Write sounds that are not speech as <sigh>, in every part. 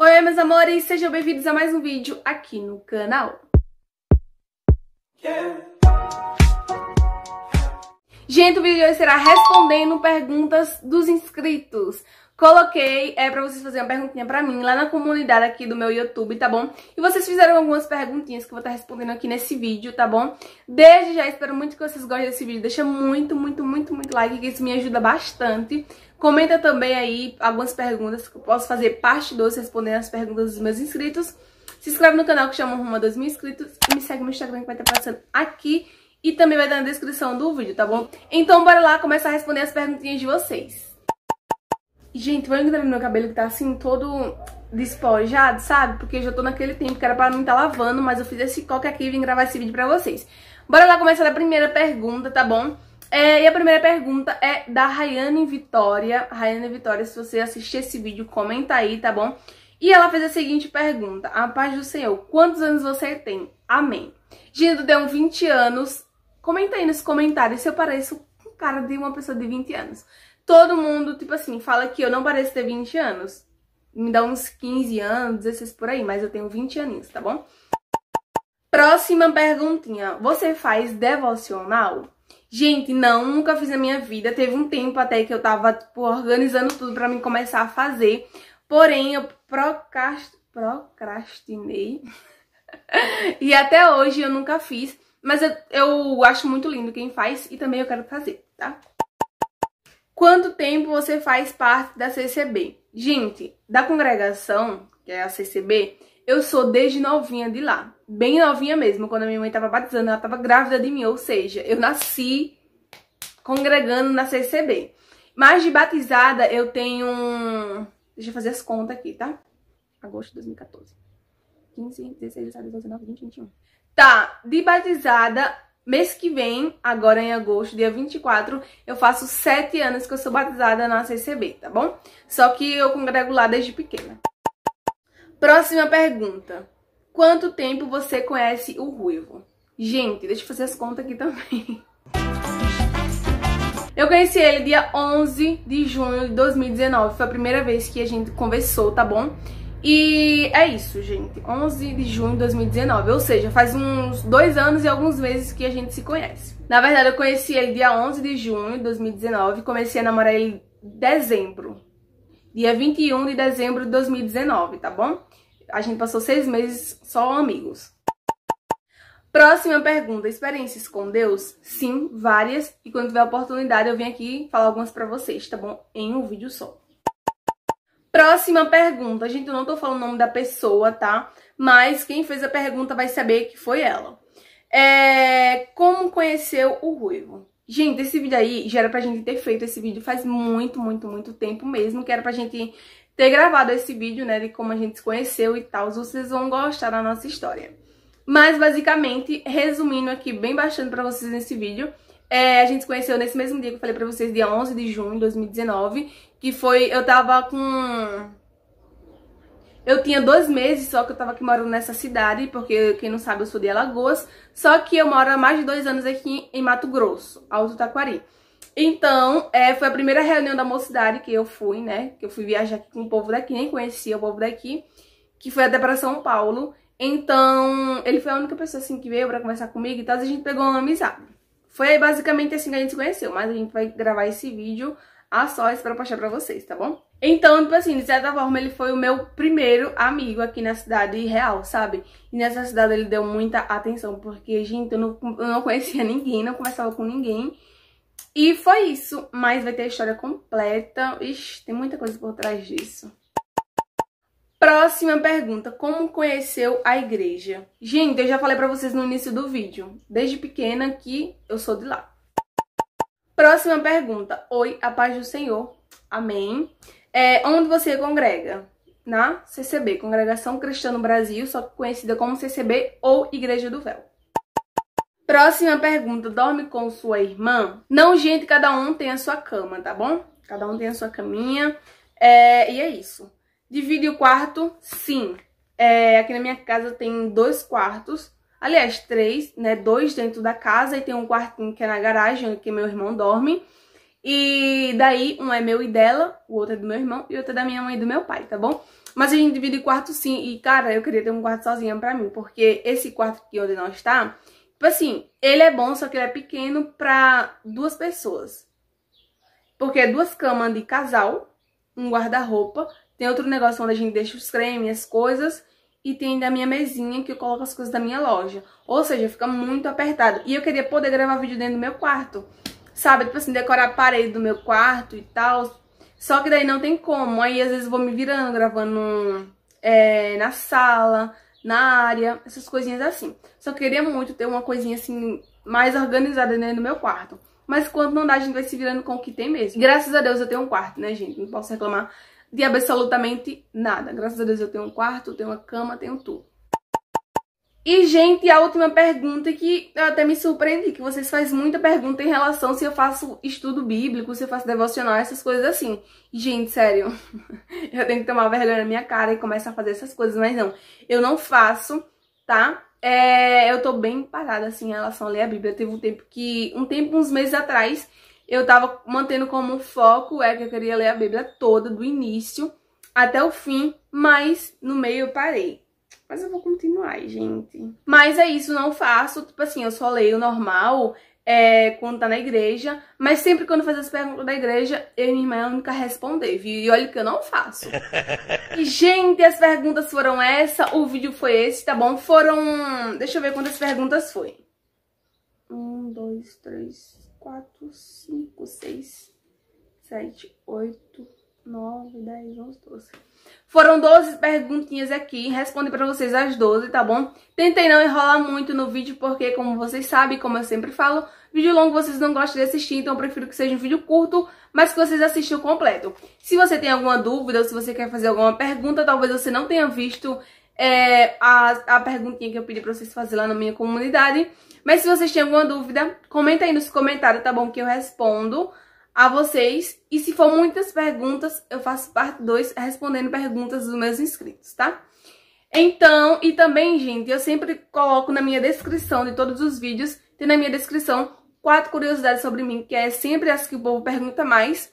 Oi, meus amores, sejam bem-vindos a mais um vídeo aqui no canal. Gente, o vídeo de hoje será respondendo perguntas dos inscritos coloquei é para vocês fazerem uma perguntinha para mim lá na comunidade aqui do meu YouTube, tá bom? E vocês fizeram algumas perguntinhas que eu vou estar tá respondendo aqui nesse vídeo, tá bom? Desde já espero muito que vocês gostem desse vídeo. Deixa muito, muito, muito, muito like que isso me ajuda bastante. Comenta também aí algumas perguntas que eu posso fazer parte 2 respondendo as perguntas dos meus inscritos. Se inscreve no canal que chama Rumo a 2 mil inscritos e me segue no Instagram que vai estar tá passando aqui e também vai estar tá na descrição do vídeo, tá bom? Então bora lá começar a responder as perguntinhas de vocês. Gente, vou engrandando meu cabelo que tá assim, todo despojado, sabe? Porque eu já tô naquele tempo que era pra mim estar tá lavando, mas eu fiz esse coque aqui e vim gravar esse vídeo pra vocês. Bora lá começar a primeira pergunta, tá bom? É, e a primeira pergunta é da Rayane Vitória. Rayane Vitória, se você assistir esse vídeo, comenta aí, tá bom? E ela fez a seguinte pergunta. A paz do Senhor, quantos anos você tem? Amém. Gente, eu tenho 20 anos. Comenta aí nos comentários se eu pareço com cara de uma pessoa de 20 anos todo mundo, tipo assim, fala que eu não pareço ter 20 anos. Me dá uns 15 anos, 16 por aí, mas eu tenho 20 aninhos, tá bom? Próxima perguntinha. Você faz devocional? Gente, não, nunca fiz na minha vida. Teve um tempo até que eu tava, tipo, organizando tudo para mim começar a fazer. Porém, eu procrast... procrastinei. <laughs> e até hoje eu nunca fiz. Mas eu, eu acho muito lindo quem faz e também eu quero fazer, tá? Quanto tempo você faz parte da CCB? Gente, da congregação, que é a CCB, eu sou desde novinha de lá. Bem novinha mesmo, quando a minha mãe estava batizando, ela estava grávida de mim, ou seja, eu nasci congregando na CCB. Mas de batizada eu tenho. Deixa eu fazer as contas aqui, tá? Agosto de 2014. 15, 16, 17, 18, 19, 20, 21. Tá, de batizada Mês que vem, agora em agosto, dia 24, eu faço sete anos que eu sou batizada na CCB, tá bom? Só que eu congrego lá desde pequena. Próxima pergunta. Quanto tempo você conhece o Ruivo? Gente, deixa eu fazer as contas aqui também. Eu conheci ele dia 11 de junho de 2019, foi a primeira vez que a gente conversou, tá bom? E é isso, gente. 11 de junho de 2019, ou seja, faz uns dois anos e alguns meses que a gente se conhece. Na verdade, eu conheci ele dia 11 de junho de 2019 comecei a namorar ele em dezembro. Dia 21 de dezembro de 2019, tá bom? A gente passou seis meses só amigos. Próxima pergunta, experiências com Deus? Sim, várias. E quando tiver oportunidade, eu vim aqui falar algumas pra vocês, tá bom? Em um vídeo só. Próxima pergunta. Gente, eu não tô falando o nome da pessoa, tá? Mas quem fez a pergunta vai saber que foi ela. É... Como conheceu o Ruivo? Gente, esse vídeo aí já era pra gente ter feito esse vídeo faz muito, muito, muito tempo mesmo, que era pra gente ter gravado esse vídeo, né, de como a gente se conheceu e tal. Vocês vão gostar da nossa história. Mas, basicamente, resumindo aqui bem baixando pra vocês nesse vídeo, é, a gente se conheceu nesse mesmo dia que eu falei pra vocês, dia 11 de junho de 2019, que foi, eu tava com... Eu tinha dois meses só que eu tava aqui morando nessa cidade, porque quem não sabe eu sou de Alagoas, só que eu moro há mais de dois anos aqui em Mato Grosso, Alto Taquari. Então, é, foi a primeira reunião da mocidade que eu fui, né, que eu fui viajar aqui com o povo daqui, nem conhecia o povo daqui, que foi até pra São Paulo. Então, ele foi a única pessoa assim que veio pra conversar comigo e tal, a gente pegou uma amizade. Foi basicamente assim que a gente se conheceu, mas a gente vai gravar esse vídeo a sós para postar pra vocês, tá bom? Então, tipo assim, de certa forma, ele foi o meu primeiro amigo aqui na cidade real, sabe? E nessa cidade ele deu muita atenção, porque, gente, eu não, eu não conhecia <laughs> ninguém, não conversava com ninguém. E foi isso, mas vai ter a história completa. Ixi, tem muita coisa por trás disso. Próxima pergunta, como conheceu a igreja? Gente, eu já falei pra vocês no início do vídeo, desde pequena que eu sou de lá. Próxima pergunta. Oi, a paz do Senhor. Amém. É, onde você congrega? Na CCB, Congregação Cristã no Brasil, só conhecida como CCB ou Igreja do Véu. Próxima pergunta. Dorme com sua irmã? Não, gente, cada um tem a sua cama, tá bom? Cada um tem a sua caminha. É, e é isso. Divide o quarto? Sim. É, aqui na minha casa tem dois quartos. Aliás, três, né? Dois dentro da casa e tem um quartinho que é na garagem, que meu irmão dorme. E daí, um é meu e dela, o outro é do meu irmão e o outro é da minha mãe e do meu pai, tá bom? Mas a gente divide quarto sim. E, cara, eu queria ter um quarto sozinha pra mim, porque esse quarto aqui onde nós tá, tipo assim, ele é bom, só que ele é pequeno pra duas pessoas. Porque é duas camas de casal, um guarda-roupa, tem outro negócio onde a gente deixa os cremes, as coisas, e tem da minha mesinha que eu coloco as coisas da minha loja. Ou seja, fica muito apertado. E eu queria poder gravar vídeo dentro do meu quarto, sabe? Tipo assim, decorar a parede do meu quarto e tal. Só que daí não tem como. Aí às vezes eu vou me virando, gravando é, na sala, na área, essas coisinhas assim. Só queria muito ter uma coisinha assim mais organizada dentro do meu quarto. Mas quando não dá, a gente vai se virando com o que tem mesmo. Graças a Deus eu tenho um quarto, né, gente? Não posso reclamar de absolutamente nada. Graças a Deus eu tenho um quarto, tenho uma cama, tenho tudo. E, gente, a última pergunta que eu até me surpreendi, que vocês fazem muita pergunta em relação se eu faço estudo bíblico, se eu faço devocional, essas coisas assim. gente, sério, <laughs> eu tenho que tomar vergonha na minha cara e começar a fazer essas coisas, mas não, eu não faço, tá? É, eu tô bem parada, assim, em relação a ler a Bíblia. Teve um tempo que, um tempo, uns meses atrás, eu tava mantendo como foco é que eu queria ler a Bíblia toda, do início até o fim, mas no meio eu parei. Mas eu vou continuar, gente. Mas é isso, não faço. Tipo assim, eu só leio normal é, quando tá na igreja. Mas sempre quando fazer as perguntas da igreja, eu e minha irmã é responder, viu? E olha que eu não faço. <laughs> e, gente, as perguntas foram essa. O vídeo foi esse, tá bom? Foram. Deixa eu ver quantas perguntas foi. Um, dois, três, quatro, cinco, seis, sete, oito, nove, dez, onze, doze. Foram 12 perguntinhas aqui, respondi pra vocês as 12, tá bom? Tentei não enrolar muito no vídeo, porque como vocês sabem, como eu sempre falo, vídeo longo vocês não gostam de assistir, então eu prefiro que seja um vídeo curto, mas que vocês assistam completo. Se você tem alguma dúvida, ou se você quer fazer alguma pergunta, talvez você não tenha visto é, a, a perguntinha que eu pedi pra vocês fazerem lá na minha comunidade, mas se vocês têm alguma dúvida, comenta aí nos comentários, tá bom? Que eu respondo a vocês. E se for muitas perguntas, eu faço parte 2 respondendo perguntas dos meus inscritos, tá? Então, e também, gente, eu sempre coloco na minha descrição de todos os vídeos, tem na minha descrição quatro curiosidades sobre mim, que é sempre as que o povo pergunta mais,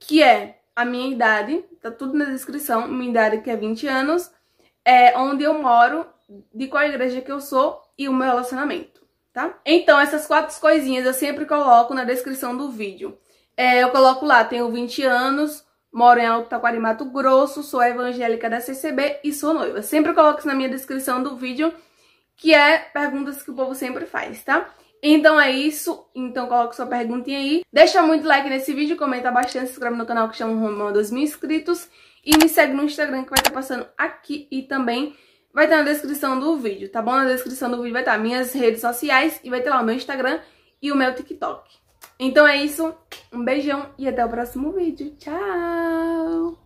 que é a minha idade, tá tudo na descrição, minha idade que é 20 anos, é onde eu moro, de qual igreja que eu sou e o meu relacionamento tá? Então, essas quatro coisinhas eu sempre coloco na descrição do vídeo. É, eu coloco lá, tenho 20 anos, moro em Alto Taquari, Mato Grosso, sou evangélica da CCB e sou noiva. Sempre coloco isso na minha descrição do vídeo, que é perguntas que o povo sempre faz, tá? Então é isso, então coloca sua perguntinha aí. Deixa muito like nesse vídeo, comenta bastante, se inscreve no canal que chama Romão mil inscritos e me segue no Instagram que vai estar passando aqui e também vai estar tá na descrição do vídeo, tá bom? Na descrição do vídeo vai estar tá minhas redes sociais e vai ter lá o meu Instagram e o meu TikTok. Então é isso, um beijão e até o próximo vídeo. Tchau!